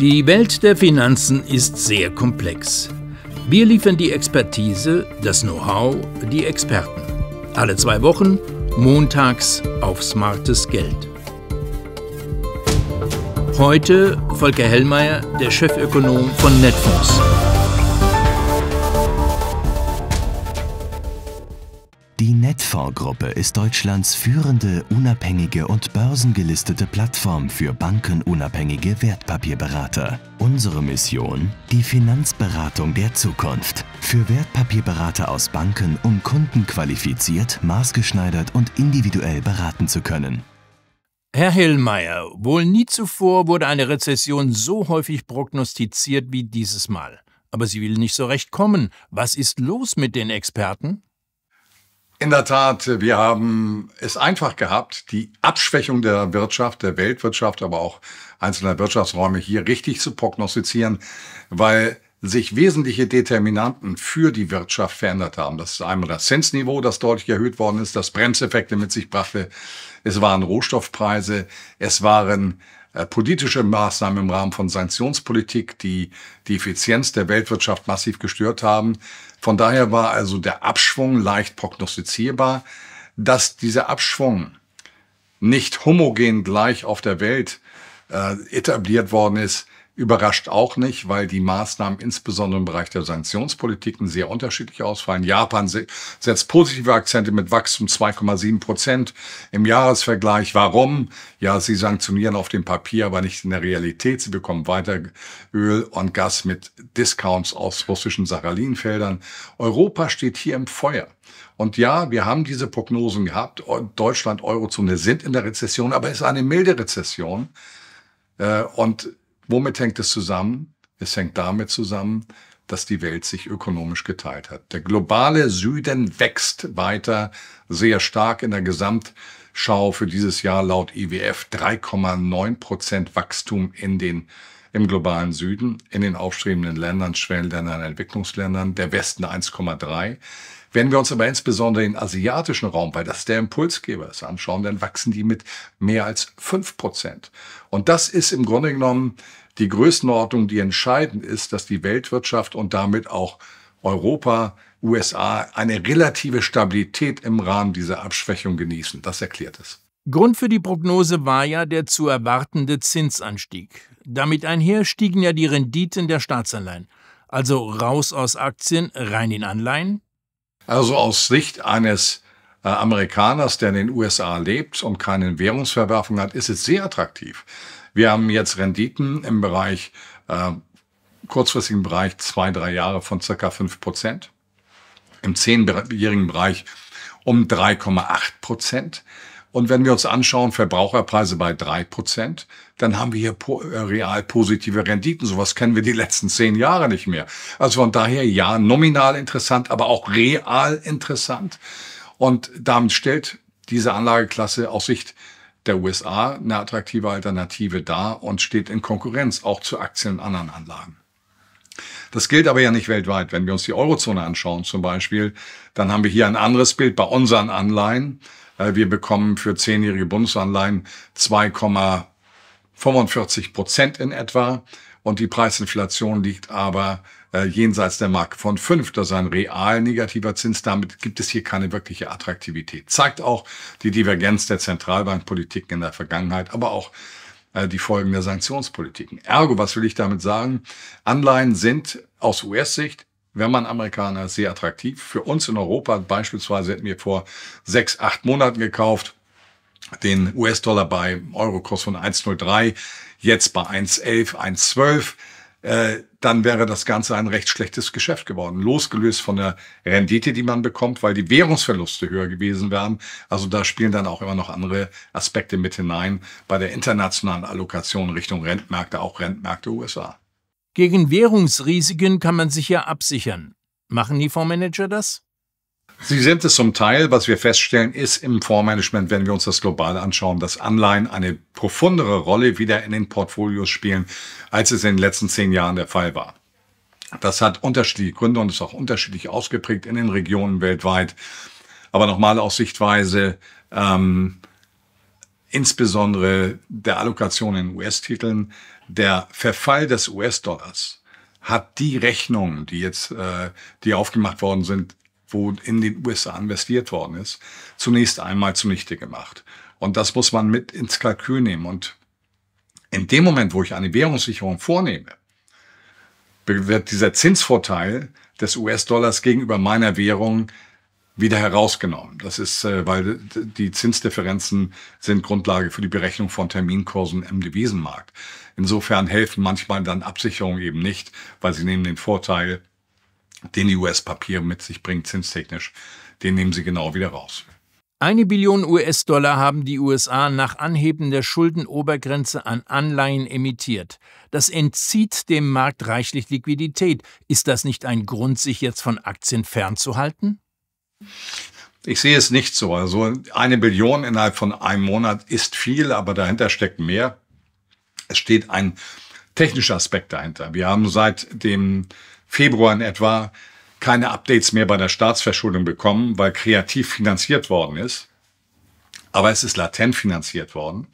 Die Welt der Finanzen ist sehr komplex. Wir liefern die Expertise, das Know-how, die Experten. Alle zwei Wochen, montags auf smartes Geld. Heute Volker Hellmeier, der Chefökonom von Netfonds. Die Netfonds-Gruppe ist Deutschlands führende, unabhängige und börsengelistete Plattform für bankenunabhängige Wertpapierberater. Unsere Mission? Die Finanzberatung der Zukunft. Für Wertpapierberater aus Banken, um Kunden qualifiziert, maßgeschneidert und individuell beraten zu können. Herr Hillmeier, wohl nie zuvor wurde eine Rezession so häufig prognostiziert wie dieses Mal. Aber sie will nicht so recht kommen. Was ist los mit den Experten? In der Tat, wir haben es einfach gehabt, die Abschwächung der Wirtschaft, der Weltwirtschaft, aber auch einzelner Wirtschaftsräume hier richtig zu prognostizieren, weil sich wesentliche Determinanten für die Wirtschaft verändert haben. Das ist einmal das Zinsniveau, das deutlich erhöht worden ist, das Bremseffekte mit sich brachte. Es waren Rohstoffpreise, es waren äh, politische Maßnahmen im Rahmen von Sanktionspolitik, die die Effizienz der Weltwirtschaft massiv gestört haben. Von daher war also der Abschwung leicht prognostizierbar. Dass dieser Abschwung nicht homogen gleich auf der Welt äh, etabliert worden ist, Überrascht auch nicht, weil die Maßnahmen insbesondere im Bereich der Sanktionspolitiken sehr unterschiedlich ausfallen. Japan setzt positive Akzente mit Wachstum 2,7 Prozent im Jahresvergleich. Warum? Ja, sie sanktionieren auf dem Papier, aber nicht in der Realität. Sie bekommen weiter Öl und Gas mit Discounts aus russischen Sachalinfeldern. Europa steht hier im Feuer. Und ja, wir haben diese Prognosen gehabt. Deutschland, Eurozone sind in der Rezession, aber es ist eine milde Rezession. Äh, und Womit hängt es zusammen? Es hängt damit zusammen, dass die Welt sich ökonomisch geteilt hat. Der globale Süden wächst weiter sehr stark in der Gesamtschau für dieses Jahr laut IWF 3,9 Prozent Wachstum in den im globalen Süden, in den aufstrebenden Ländern, Schwellenländern, Entwicklungsländern, der Westen 1,3. Wenn wir uns aber insbesondere den asiatischen Raum, weil das der Impulsgeber ist, anschauen, dann wachsen die mit mehr als 5 Prozent. Und das ist im Grunde genommen die Größenordnung, die entscheidend ist, dass die Weltwirtschaft und damit auch Europa, USA eine relative Stabilität im Rahmen dieser Abschwächung genießen. Das erklärt es. Grund für die Prognose war ja der zu erwartende Zinsanstieg. Damit einher stiegen ja die Renditen der Staatsanleihen. Also raus aus Aktien, rein in Anleihen? Also aus Sicht eines äh, Amerikaners, der in den USA lebt und keine Währungsverwerfung hat, ist es sehr attraktiv. Wir haben jetzt Renditen im Bereich, äh, kurzfristigen Bereich zwei, drei Jahre von circa fünf Prozent. Im zehnjährigen Bereich um 3,8 Prozent. Und wenn wir uns anschauen, Verbraucherpreise bei drei Prozent, dann haben wir hier po äh, real positive Renditen. Sowas kennen wir die letzten zehn Jahre nicht mehr. Also von daher ja, nominal interessant, aber auch real interessant. Und damit stellt diese Anlageklasse aus Sicht der USA eine attraktive Alternative da und steht in Konkurrenz auch zu Aktien und anderen Anlagen. Das gilt aber ja nicht weltweit. Wenn wir uns die Eurozone anschauen zum Beispiel, dann haben wir hier ein anderes Bild bei unseren Anleihen. Äh, wir bekommen für zehnjährige Bundesanleihen 2,45 Prozent in etwa und die Preisinflation liegt aber äh, jenseits der Marke von fünf. Das ist ein real negativer Zins. Damit gibt es hier keine wirkliche Attraktivität. Zeigt auch die Divergenz der Zentralbankpolitik in der Vergangenheit, aber auch äh, die Folgen der Sanktionspolitiken. Ergo, was will ich damit sagen? Anleihen sind aus US-Sicht wenn man Amerikaner ist, sehr attraktiv. Für uns in Europa beispielsweise hätten wir vor sechs, acht Monaten gekauft, den US-Dollar bei Eurokurs von 1,03, jetzt bei 1,11, 1,12 äh, dann wäre das Ganze ein recht schlechtes Geschäft geworden. Losgelöst von der Rendite, die man bekommt, weil die Währungsverluste höher gewesen wären. Also da spielen dann auch immer noch andere Aspekte mit hinein bei der internationalen Allokation Richtung Rentmärkte, auch Rentmärkte USA. Gegen Währungsrisiken kann man sich ja absichern. Machen die Fondsmanager das? Sie sind es zum Teil. Was wir feststellen, ist im Fondsmanagement, wenn wir uns das global anschauen, dass Anleihen eine profundere Rolle wieder in den Portfolios spielen, als es in den letzten zehn Jahren der Fall war. Das hat unterschiedliche Gründe und ist auch unterschiedlich ausgeprägt in den Regionen weltweit. Aber nochmal aus Sichtweise ähm, insbesondere der Allokation in US-Titeln, der Verfall des US-Dollars hat die Rechnungen, die jetzt äh, die aufgemacht worden sind, wo in den USA investiert worden ist, zunächst einmal zunichte gemacht. Und das muss man mit ins Kalkül nehmen. Und in dem Moment, wo ich eine Währungssicherung vornehme, wird dieser Zinsvorteil des US-Dollars gegenüber meiner Währung wieder herausgenommen. Das ist, äh, weil die Zinsdifferenzen sind Grundlage für die Berechnung von Terminkursen im Devisenmarkt. Insofern helfen manchmal dann Absicherungen eben nicht, weil sie nehmen den Vorteil den die US-Papier mit sich bringt, zinstechnisch, den nehmen sie genau wieder raus. Eine Billion US-Dollar haben die USA nach Anheben der Schuldenobergrenze an Anleihen emittiert. Das entzieht dem Markt reichlich Liquidität. Ist das nicht ein Grund, sich jetzt von Aktien fernzuhalten? Ich sehe es nicht so. Also eine Billion innerhalb von einem Monat ist viel, aber dahinter steckt mehr. Es steht ein technischer Aspekt dahinter. Wir haben seit dem Februar in etwa keine Updates mehr bei der Staatsverschuldung bekommen, weil kreativ finanziert worden ist. Aber es ist latent finanziert worden.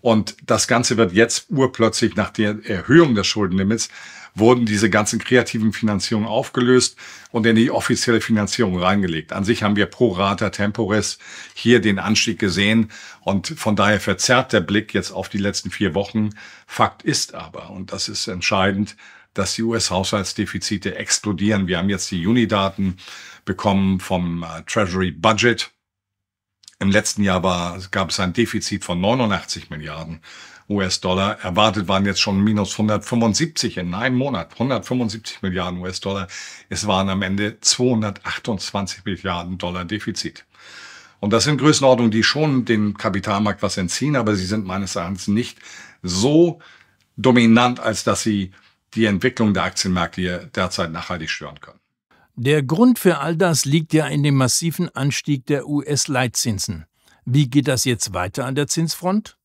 Und das Ganze wird jetzt urplötzlich nach der Erhöhung des Schuldenlimits wurden diese ganzen kreativen Finanzierungen aufgelöst und in die offizielle Finanzierung reingelegt. An sich haben wir pro Rata Temporis hier den Anstieg gesehen und von daher verzerrt der Blick jetzt auf die letzten vier Wochen. Fakt ist aber, und das ist entscheidend, dass die US-Haushaltsdefizite explodieren. Wir haben jetzt die Juni-Daten bekommen vom äh, Treasury Budget. Im letzten Jahr war, gab es ein Defizit von 89 Milliarden US-Dollar. Erwartet waren jetzt schon minus 175 in einem Monat. 175 Milliarden US-Dollar. Es waren am Ende 228 Milliarden Dollar Defizit. Und das sind Größenordnungen, die schon dem Kapitalmarkt was entziehen, aber sie sind meines Erachtens nicht so dominant, als dass sie die Entwicklung der Aktienmärkte hier derzeit nachhaltig stören können. Der Grund für all das liegt ja in dem massiven Anstieg der US-Leitzinsen. Wie geht das jetzt weiter an der Zinsfront?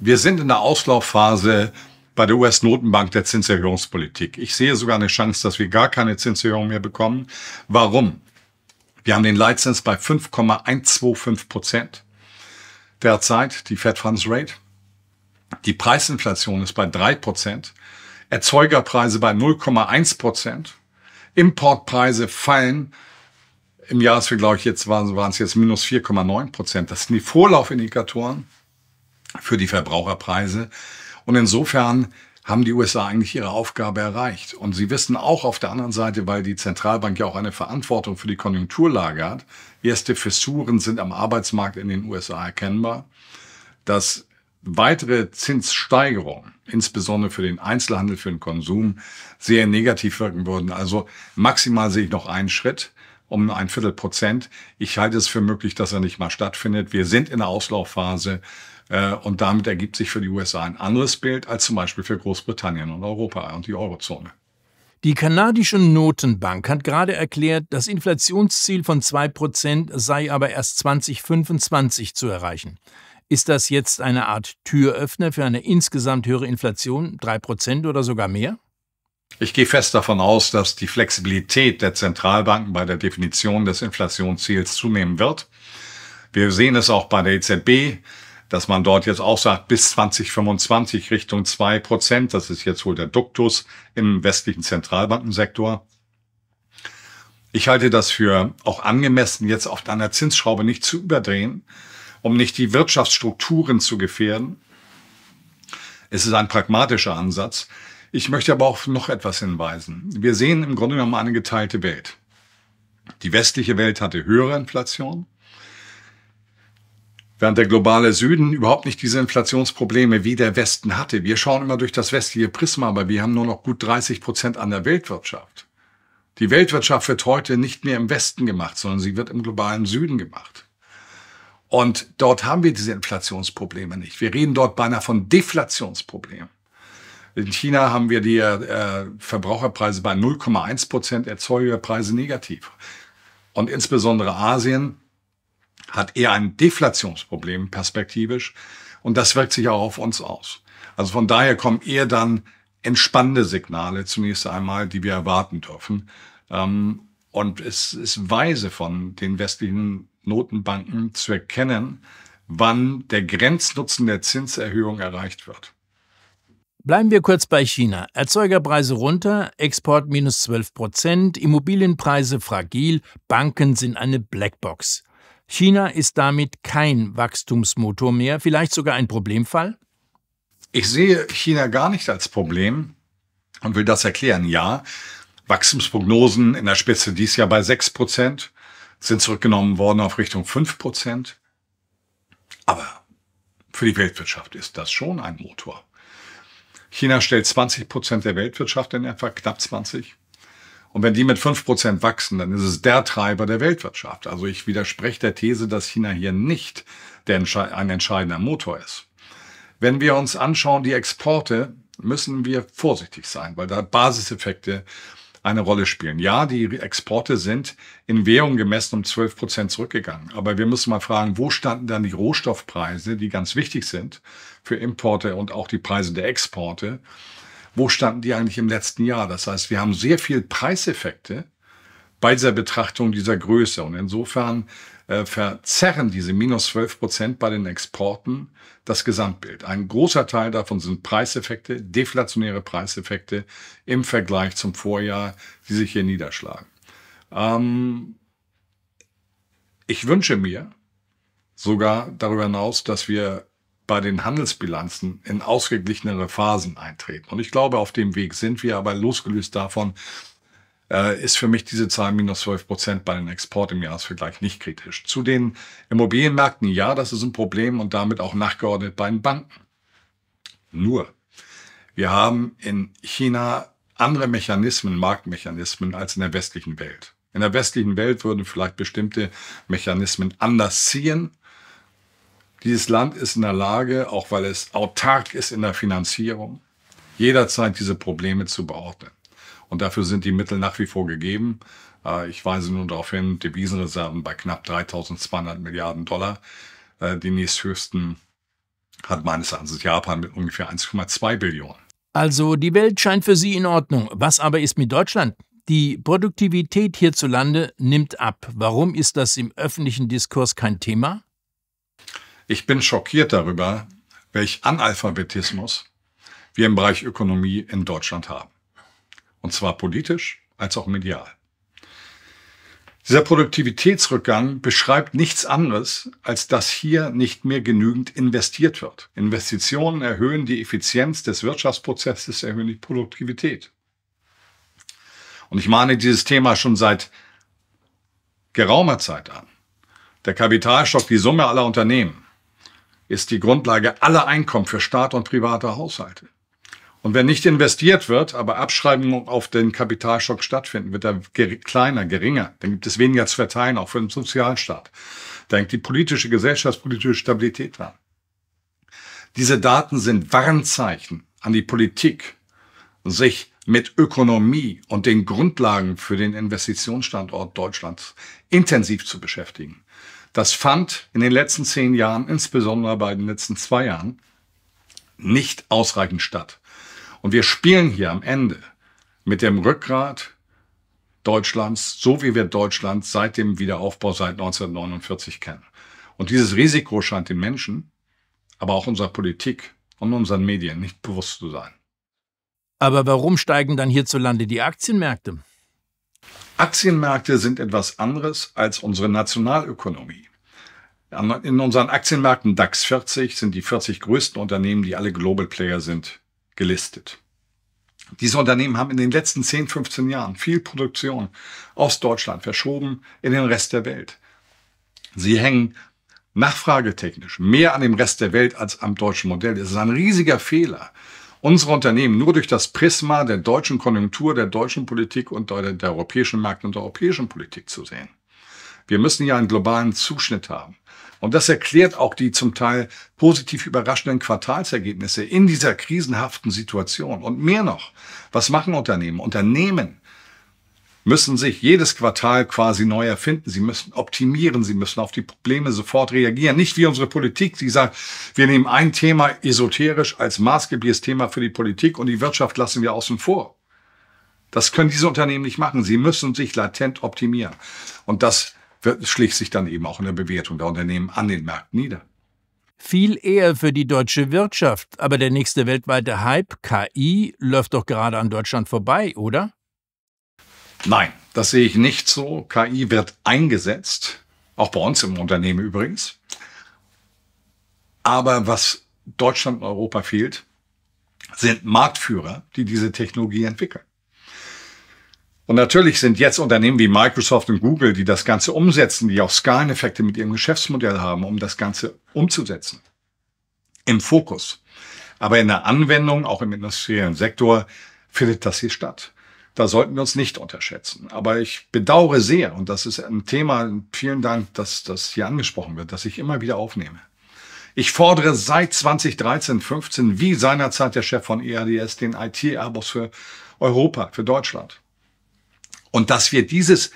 Wir sind in der Auslaufphase bei der US-Notenbank der Zinserhöhungspolitik. Ich sehe sogar eine Chance, dass wir gar keine Zinserhöhung mehr bekommen. Warum? Wir haben den Leitzins bei 5,125 Prozent derzeit, die Fed Funds Rate. Die Preisinflation ist bei 3 Prozent. Erzeugerpreise bei 0,1 Prozent. Importpreise fallen im Jahresvergleich, jetzt waren, waren es jetzt minus 4,9 Prozent. Das sind die Vorlaufindikatoren für die Verbraucherpreise. Und insofern haben die USA eigentlich ihre Aufgabe erreicht. Und sie wissen auch auf der anderen Seite, weil die Zentralbank ja auch eine Verantwortung für die Konjunkturlage hat, erste Fissuren sind am Arbeitsmarkt in den USA erkennbar, dass weitere Zinssteigerungen, insbesondere für den Einzelhandel, für den Konsum, sehr negativ wirken würden. Also maximal sehe ich noch einen Schritt um ein Viertel Prozent. Ich halte es für möglich, dass er nicht mal stattfindet. Wir sind in der Auslaufphase äh, und damit ergibt sich für die USA ein anderes Bild als zum Beispiel für Großbritannien und Europa und die Eurozone. Die kanadische Notenbank hat gerade erklärt, das Inflationsziel von 2% sei aber erst 2025 zu erreichen. Ist das jetzt eine Art Türöffner für eine insgesamt höhere Inflation, 3% oder sogar mehr? Ich gehe fest davon aus, dass die Flexibilität der Zentralbanken bei der Definition des Inflationsziels zunehmen wird. Wir sehen es auch bei der EZB, dass man dort jetzt auch sagt, bis 2025 Richtung 2%, das ist jetzt wohl der Duktus im westlichen Zentralbankensektor. Ich halte das für auch angemessen, jetzt auf einer Zinsschraube nicht zu überdrehen, um nicht die Wirtschaftsstrukturen zu gefährden. Es ist ein pragmatischer Ansatz. Ich möchte aber auch noch etwas hinweisen. Wir sehen im Grunde genommen eine geteilte Welt. Die westliche Welt hatte höhere Inflation, während der globale Süden überhaupt nicht diese Inflationsprobleme wie der Westen hatte. Wir schauen immer durch das westliche Prisma, aber wir haben nur noch gut 30 Prozent an der Weltwirtschaft. Die Weltwirtschaft wird heute nicht mehr im Westen gemacht, sondern sie wird im globalen Süden gemacht. Und dort haben wir diese Inflationsprobleme nicht. Wir reden dort beinahe von Deflationsproblemen. In China haben wir die äh, Verbraucherpreise bei 0,1 Prozent Erzeugerpreise negativ. Und insbesondere Asien hat eher ein Deflationsproblem perspektivisch. Und das wirkt sich auch auf uns aus. Also von daher kommen eher dann entspannende Signale zunächst einmal, die wir erwarten dürfen. Ähm, und es ist weise von den westlichen Notenbanken zu erkennen, wann der Grenznutzen der Zinserhöhung erreicht wird. Bleiben wir kurz bei China. Erzeugerpreise runter, Export minus 12 Prozent, Immobilienpreise fragil, Banken sind eine Blackbox. China ist damit kein Wachstumsmotor mehr, vielleicht sogar ein Problemfall? Ich sehe China gar nicht als Problem und will das erklären. Ja, Wachstumsprognosen in der Spitze dies Jahr bei sechs Prozent, sind zurückgenommen worden auf Richtung fünf Prozent. Aber für die Weltwirtschaft ist das schon ein Motor. China stellt 20 Prozent der Weltwirtschaft in etwa, knapp 20. Und wenn die mit fünf Prozent wachsen, dann ist es der Treiber der Weltwirtschaft. Also ich widerspreche der These, dass China hier nicht der, ein entscheidender Motor ist. Wenn wir uns anschauen, die Exporte, müssen wir vorsichtig sein, weil da Basiseffekte eine Rolle spielen. Ja, die Exporte sind in Währung gemessen um 12 Prozent zurückgegangen. Aber wir müssen mal fragen, wo standen dann die Rohstoffpreise, die ganz wichtig sind für Importe und auch die Preise der Exporte? Wo standen die eigentlich im letzten Jahr? Das heißt, wir haben sehr viel Preiseffekte bei dieser Betrachtung dieser Größe. Und insofern äh, verzerren diese minus 12 Prozent bei den Exporten das Gesamtbild. Ein großer Teil davon sind Preiseffekte, deflationäre Preiseffekte im Vergleich zum Vorjahr, die sich hier niederschlagen. Ähm, ich wünsche mir sogar darüber hinaus, dass wir bei den Handelsbilanzen in ausgeglichenere Phasen eintreten. Und ich glaube, auf dem Weg sind wir, aber losgelöst davon äh, ist für mich diese Zahl minus 12 Prozent bei den Export im Jahresvergleich nicht kritisch. Zu den Immobilienmärkten, ja, das ist ein Problem und damit auch nachgeordnet bei den Banken. Nur, wir haben in China andere Mechanismen, Marktmechanismen als in der westlichen Welt. In der westlichen Welt würden vielleicht bestimmte Mechanismen anders ziehen. Dieses Land ist in der Lage, auch weil es autark ist in der Finanzierung, jederzeit diese Probleme zu beordnen. Und dafür sind die Mittel nach wie vor gegeben. Äh, ich weise nun darauf hin, Devisenreserven bei knapp 3200 Milliarden Dollar. Äh, die nächsthöchsten hat meines Erachtens Japan mit ungefähr 1,2 Billionen. Also die Welt scheint für Sie in Ordnung. Was aber ist mit Deutschland? Die Produktivität hierzulande nimmt ab. Warum ist das im öffentlichen Diskurs kein Thema? Ich bin schockiert darüber, welch Analphabetismus wir im Bereich Ökonomie in Deutschland haben und zwar politisch als auch medial. Dieser Produktivitätsrückgang beschreibt nichts anderes, als dass hier nicht mehr genügend investiert wird. Investitionen erhöhen die Effizienz des Wirtschaftsprozesses, erhöhen die Produktivität. Und ich mahne dieses Thema schon seit geraumer Zeit an. Der Kapitalstock, die Summe aller Unternehmen, ist die Grundlage aller Einkommen für Staat und private Haushalte. Und wenn nicht investiert wird, aber Abschreibungen auf den Kapitalschock stattfinden, wird er ger kleiner, geringer. Dann gibt es weniger zu verteilen, auch für den Sozialstaat. Da hängt die politische, gesellschaftspolitische Stabilität dran. Diese Daten sind Warnzeichen an die Politik, sich mit Ökonomie und den Grundlagen für den Investitionsstandort Deutschlands intensiv zu beschäftigen. Das fand in den letzten zehn Jahren, insbesondere bei den letzten zwei Jahren, nicht ausreichend statt. Und wir spielen hier am Ende mit dem Rückgrat Deutschlands, so wie wir Deutschland seit dem Wiederaufbau seit 1949 kennen. Und dieses Risiko scheint den Menschen, aber auch unserer Politik und unseren Medien nicht bewusst zu sein. Aber warum steigen dann hierzulande die Aktienmärkte? Aktienmärkte sind etwas anderes als unsere Nationalökonomie. In unseren Aktienmärkten DAX 40 sind die 40 größten Unternehmen, die alle Global Player sind, gelistet. Diese Unternehmen haben in den letzten 10, 15 Jahren viel Produktion aus Deutschland verschoben in den Rest der Welt. Sie hängen nachfragetechnisch mehr an dem Rest der Welt als am deutschen Modell. Es ist ein riesiger Fehler, unsere Unternehmen nur durch das Prisma der deutschen Konjunktur, der deutschen Politik und der, der europäischen Märkte und der europäischen Politik zu sehen. Wir müssen ja einen globalen Zuschnitt haben. Und das erklärt auch die zum Teil positiv überraschenden Quartalsergebnisse in dieser krisenhaften Situation. Und mehr noch, was machen Unternehmen? Unternehmen müssen sich jedes Quartal quasi neu erfinden. Sie müssen optimieren, sie müssen auf die Probleme sofort reagieren. Nicht wie unsere Politik, die sagt, wir nehmen ein Thema esoterisch als maßgebliches Thema für die Politik und die Wirtschaft lassen wir außen vor. Das können diese Unternehmen nicht machen. Sie müssen sich latent optimieren. Und das schlägt sich dann eben auch in der Bewertung der Unternehmen an den Märkten nieder. Viel eher für die deutsche Wirtschaft, aber der nächste weltweite Hype, KI, läuft doch gerade an Deutschland vorbei, oder? Nein, das sehe ich nicht so. KI wird eingesetzt, auch bei uns im Unternehmen übrigens. Aber was Deutschland und Europa fehlt, sind Marktführer, die diese Technologie entwickeln. Und natürlich sind jetzt Unternehmen wie Microsoft und Google, die das Ganze umsetzen, die auch Skaleneffekte mit ihrem Geschäftsmodell haben, um das Ganze umzusetzen, im Fokus. Aber in der Anwendung, auch im industriellen Sektor, findet das hier statt. Da sollten wir uns nicht unterschätzen. Aber ich bedauere sehr, und das ist ein Thema, vielen Dank, dass das hier angesprochen wird, dass ich immer wieder aufnehme. Ich fordere seit 2013, 15, wie seinerzeit der Chef von EADS, den IT-Airbus für Europa, für Deutschland. Und dass wir dieses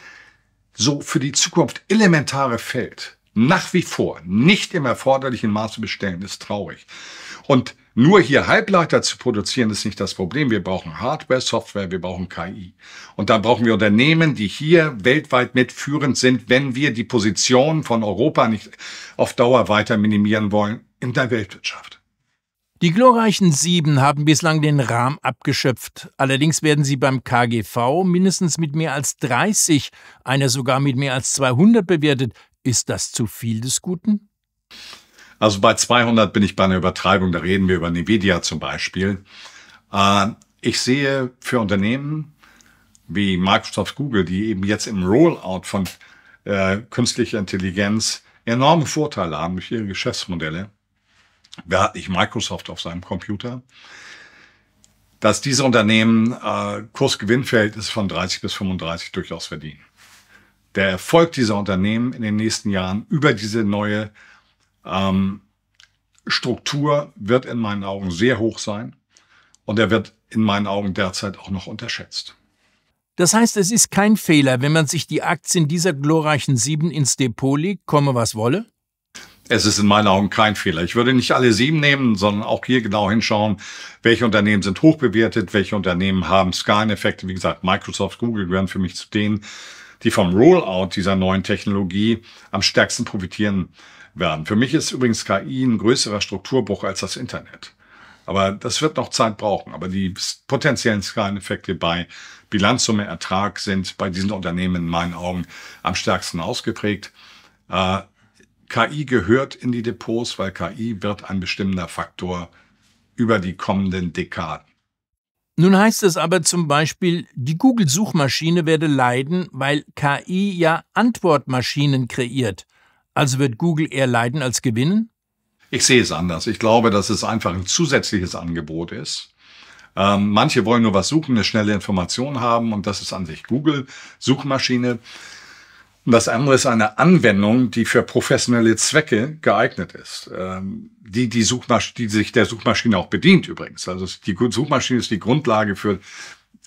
so für die Zukunft elementare Feld nach wie vor nicht im erforderlichen Maße bestellen, ist traurig. Und nur hier Halbleiter zu produzieren, ist nicht das Problem. Wir brauchen Hardware, Software, wir brauchen KI. Und da brauchen wir Unternehmen, die hier weltweit mitführend sind, wenn wir die Position von Europa nicht auf Dauer weiter minimieren wollen in der Weltwirtschaft. Die glorreichen Sieben haben bislang den Rahmen abgeschöpft. Allerdings werden sie beim KGV mindestens mit mehr als 30, einer sogar mit mehr als 200 bewertet. Ist das zu viel des Guten? Also bei 200 bin ich bei einer Übertreibung. Da reden wir über Nvidia zum Beispiel. Äh, ich sehe für Unternehmen wie Microsoft, Google, die eben jetzt im Rollout von äh, künstlicher Intelligenz enorme Vorteile haben durch ihre Geschäftsmodelle wer hat nicht Microsoft auf seinem Computer, dass diese Unternehmen äh, Kursgewinnverhältnisse von 30 bis 35 durchaus verdienen. Der Erfolg dieser Unternehmen in den nächsten Jahren über diese neue ähm, Struktur wird in meinen Augen sehr hoch sein und er wird in meinen Augen derzeit auch noch unterschätzt. Das heißt, es ist kein Fehler, wenn man sich die Aktien dieser glorreichen Sieben ins Depot legt, komme was wolle? Es ist in meinen Augen kein Fehler. Ich würde nicht alle sieben nehmen, sondern auch hier genau hinschauen, welche Unternehmen sind hoch bewertet, welche Unternehmen haben Skaleneffekte. Wie gesagt, Microsoft, Google gehören für mich zu denen, die vom Rollout dieser neuen Technologie am stärksten profitieren werden. Für mich ist übrigens KI ein größerer Strukturbruch als das Internet. Aber das wird noch Zeit brauchen. Aber die potenziellen Skaleneffekte bei Bilanzsumme, Ertrag sind bei diesen Unternehmen in meinen Augen am stärksten ausgeprägt. Äh, KI gehört in die Depots, weil KI wird ein bestimmender Faktor über die kommenden Dekaden. Nun heißt es aber zum Beispiel, die Google-Suchmaschine werde leiden, weil KI ja Antwortmaschinen kreiert. Also wird Google eher leiden als gewinnen? Ich sehe es anders. Ich glaube, dass es einfach ein zusätzliches Angebot ist. Ähm, manche wollen nur was suchen, eine schnelle Information haben und das ist an sich Google Suchmaschine. Und das andere ist eine Anwendung, die für professionelle Zwecke geeignet ist. Ähm, die, die, die sich der Suchmaschine auch bedient übrigens. Also die Suchmaschine ist die Grundlage für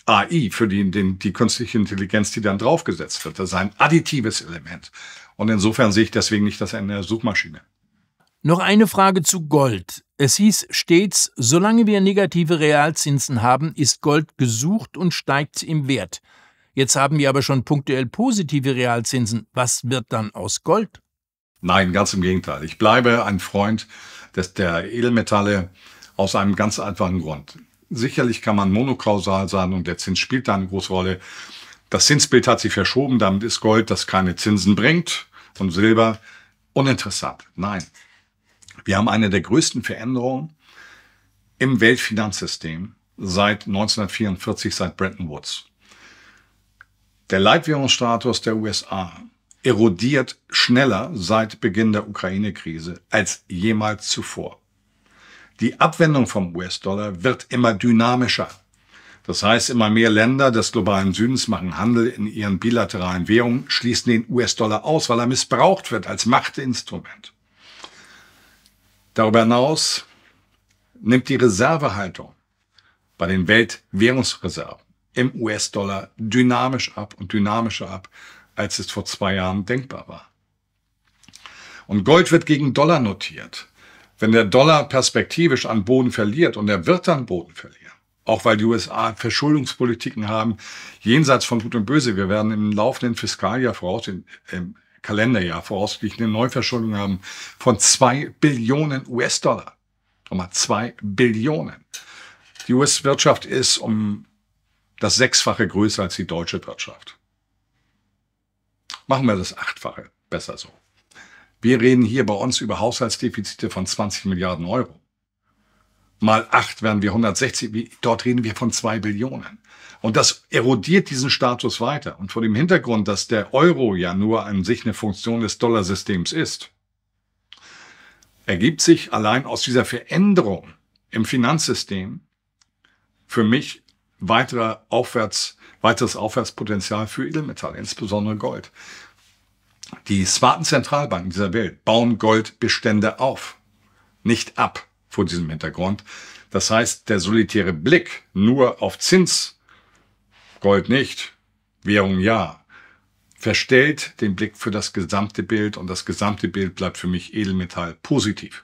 AI, für die, den, die künstliche Intelligenz, die dann draufgesetzt wird. Das ist ein additives Element. Und insofern sehe ich deswegen nicht das Ende der Suchmaschine. Noch eine Frage zu Gold. Es hieß stets, solange wir negative Realzinsen haben, ist Gold gesucht und steigt im Wert. Jetzt haben wir aber schon punktuell positive Realzinsen. Was wird dann aus Gold? Nein, ganz im Gegenteil. Ich bleibe ein Freund des, der Edelmetalle aus einem ganz einfachen Grund. Sicherlich kann man monokausal sein und der Zins spielt da eine große Rolle. Das Zinsbild hat sich verschoben, damit ist Gold, das keine Zinsen bringt und Silber uninteressant. Nein, wir haben eine der größten Veränderungen im Weltfinanzsystem seit 1944, seit Bretton Woods. Der Leitwährungsstatus der USA erodiert schneller seit Beginn der Ukraine-Krise als jemals zuvor. Die Abwendung vom US-Dollar wird immer dynamischer. Das heißt, immer mehr Länder des globalen Südens machen Handel in ihren bilateralen Währungen, schließen den US-Dollar aus, weil er missbraucht wird als Machtinstrument. Darüber hinaus nimmt die Reservehaltung bei den Weltwährungsreserven im US-Dollar dynamisch ab und dynamischer ab, als es vor zwei Jahren denkbar war. Und Gold wird gegen Dollar notiert. Wenn der Dollar perspektivisch an Boden verliert und er wird an Boden verlieren, auch weil die USA Verschuldungspolitiken haben, jenseits von Gut und Böse, wir werden im laufenden Fiskaljahr voraus, im Kalenderjahr voraussichtlich eine Neuverschuldung haben von zwei Billionen US-Dollar. Nochmal zwei Billionen. Die US-Wirtschaft ist um das Sechsfache größer als die deutsche Wirtschaft. Machen wir das Achtfache, besser so. Wir reden hier bei uns über Haushaltsdefizite von 20 Milliarden Euro. Mal acht werden wir 160, dort reden wir von zwei Billionen. Und das erodiert diesen Status weiter. Und vor dem Hintergrund, dass der Euro ja nur an sich eine Funktion des Dollarsystems ist, ergibt sich allein aus dieser Veränderung im Finanzsystem für mich weiterer Aufwärts, weiteres Aufwärtspotenzial für Edelmetalle, insbesondere Gold. Die smarten Zentralbanken dieser Welt bauen Goldbestände auf, nicht ab vor diesem Hintergrund. Das heißt, der solitäre Blick nur auf Zins, Gold nicht, Währung ja, verstellt den Blick für das gesamte Bild und das gesamte Bild bleibt für mich Edelmetall positiv.